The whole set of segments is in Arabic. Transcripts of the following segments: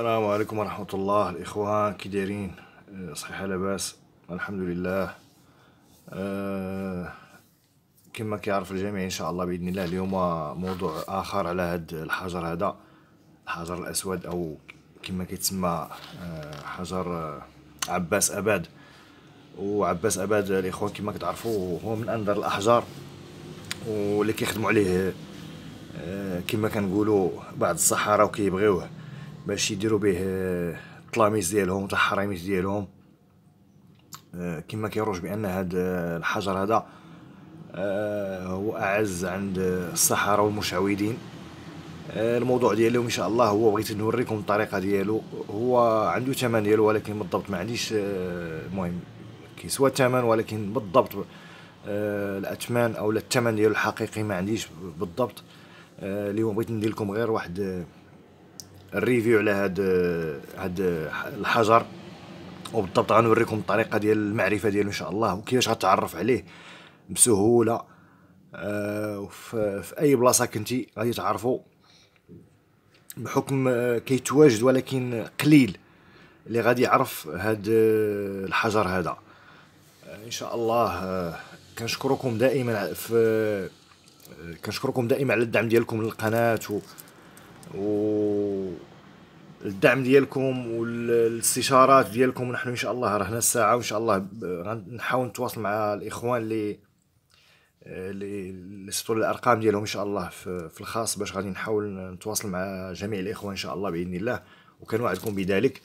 السلام عليكم ورحمة الله الإخوان كي دايرين آه، صحيحة لاباس الحمد لله آه، كما كيعرف الجميع إن شاء الله بإذن الله اليوم موضوع آخر على هاد الحجر هذا الحجر الأسود أو كما كيتسمى آه، حجر عباس أباد وعباس أباد الإخوان كما كتعرفوا هو من أندر الأحجار واللي كيخدموا عليه كما كنقولوا بعض الصحراء وكيبغيوه باش يديروا به آه، التلاميذ ديالهم والحراميت ديالهم آه، كما كيروج بان هذا آه، الحجر هذا هو اعز عند السحره والمشعوذين الموضوع ديالو ان شاء الله هو بغيت نوريكم الطريقه ديالو هو عنده ثمن ديالو ولكن بالضبط ما عنديش المهم كيسوى الثمن ولكن بالضبط الاثمان او الثمن ديالو الحقيقي ما عنديش بالضبط اليوم بغيت ندير لكم غير واحد الريفيو على هاد هاد الحجر وبالضبط غنوريكم الطريقه ديال المعرفه ديالو ان شاء الله وكيفاش غتعرف عليه بسهوله آه وفي اي بلاصه كنتي غادي تعرفوا بحكم آه، كيتواجد ولكن قليل اللي غادي يعرف هاد آه، الحجر هذا آه، ان شاء الله كنشكركم دائما في كنشكركم دائما على الدعم ديالكم للقناه و الدعم ديالكم والاستشارات ديالكم نحن ان شاء الله راه هنا الساعه وان شاء الله نحاول نتواصل مع الاخوان اللي اللي سطوا الارقام ديالهم ان شاء الله في الخاص باش غادي نحاول نتواصل مع جميع الاخوان ان شاء الله باذن الله وكنوعدكم بذلك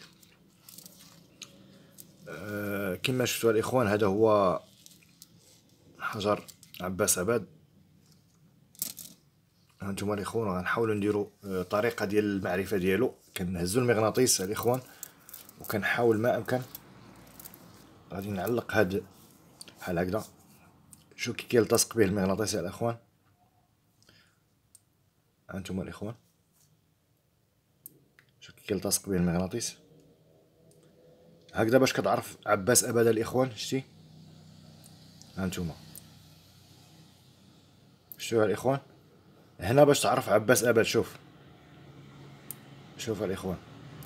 آه، كما شفتوا الاخوان هذا هو حجر عباس اباد هانتوما الاخوان غنحاولوا نديروا آه، طريقه ديال المعرفه ديالو كنهزوا المغناطيس الاخوان وكنحاول ما امكن غادي نعلق هاد بحال هكذا شوف كي كيلتصق به المغناطيس الاخوان هانتوما الاخوان شوف كي كيلتصق به المغناطيس هكذا باش كتعرف عباس ابدا الاخوان شتي هانتوما شتوها الاخوان هنا باش تعرف عباس ابل شوف شوف الاخوان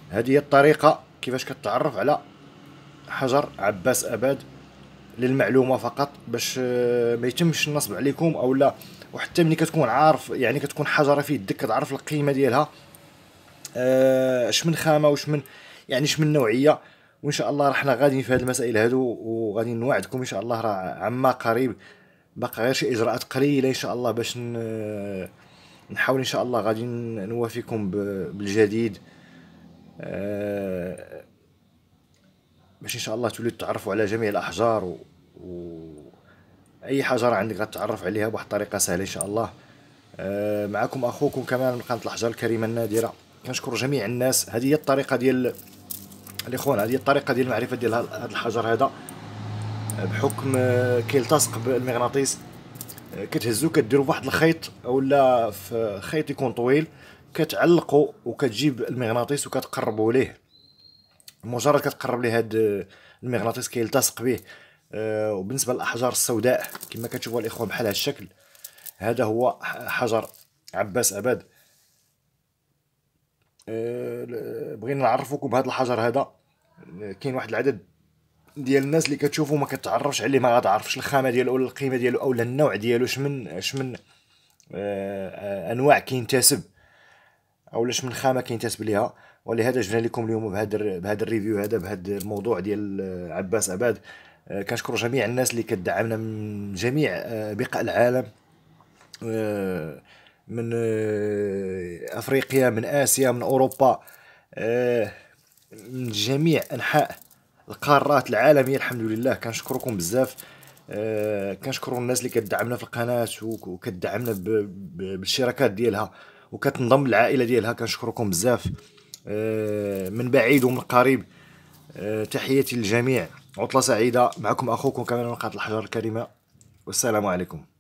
هذه هي الطريقه كيفاش كتعرف على حجر عباس اباد للمعلومه فقط باش آه، ما يتمش النصب عليكم اولا وحتى ملي كتكون عارف يعني كتكون حجره في يدك كتعرف القيمه ديالها آه، اش من خامه واش من يعني اش من نوعيه وان شاء الله رحنا حنا غاديين في هاد المسائل هادو وغادي نوعدكم ان شاء الله راه عما قريب باقي غير شي اجراءات قليله ان شاء الله باش نحاول ان شاء الله غادي نوافيكم بالجديد آه، باش ان شاء الله توليو تعرفوا على جميع الاحجار و... و... اي حجره عندك غتعرف عليها بواحد الطريقه سهله ان شاء الله آه، معكم اخوكم كمان من قناه الاحجار الكريمه النادره كنشكر جميع الناس هذه هي الطريقه ديال الاخوان هذه هي الطريقه ديال المعرفه ديال هذا الحجر هذا بحكم كيلتصق بالمغناطيس آه، كتهزو كديرو واحد الخيط اولا في خيط يكون طويل كتعلقو وكتجيب المغناطيس وكتقربو ليه مجرد كتقرب ليه هاد آه، المغناطيس كيلتصق به آه، وبالنسبه للاحجار السوداء كما كتشوفوا الاخوان بحال هذا الشكل هذا هو حجر عباس اباد بغينا نعرفوكم بهذا الحجر هذا كاين واحد العدد ديال الناس اللي كتشوفو ما كتعرفش عليه ما غتعرفش الخامه ديالو ولا القيمه ديالو اولا النوع ديالو شمن شمن آه،, آه انواع كينتسب اولا شمن خامه كينتسب ليها ولهذا جبنا لكم اليوم بهذا بهذا الريفيو هذا بهذا الموضوع ديال آه، عباس عباد آه، كنشكر جميع الناس اللي كدعمنا من جميع بقاع العالم من افريقيا من اسيا من اوروبا من جميع انحاء القارات العالميه الحمد لله كنشكركم بزاف آه، كنشكروا الناس اللي كتدعمنا في القناه وكتدعمنا بالشراكات ديالها وكتنضم للعائله ديالها كنشكركم بزاف آه، من بعيد ومن قريب آه، تحياتي للجميع عطله سعيده معكم اخوكم من نقاط الحجر الكريمه والسلام عليكم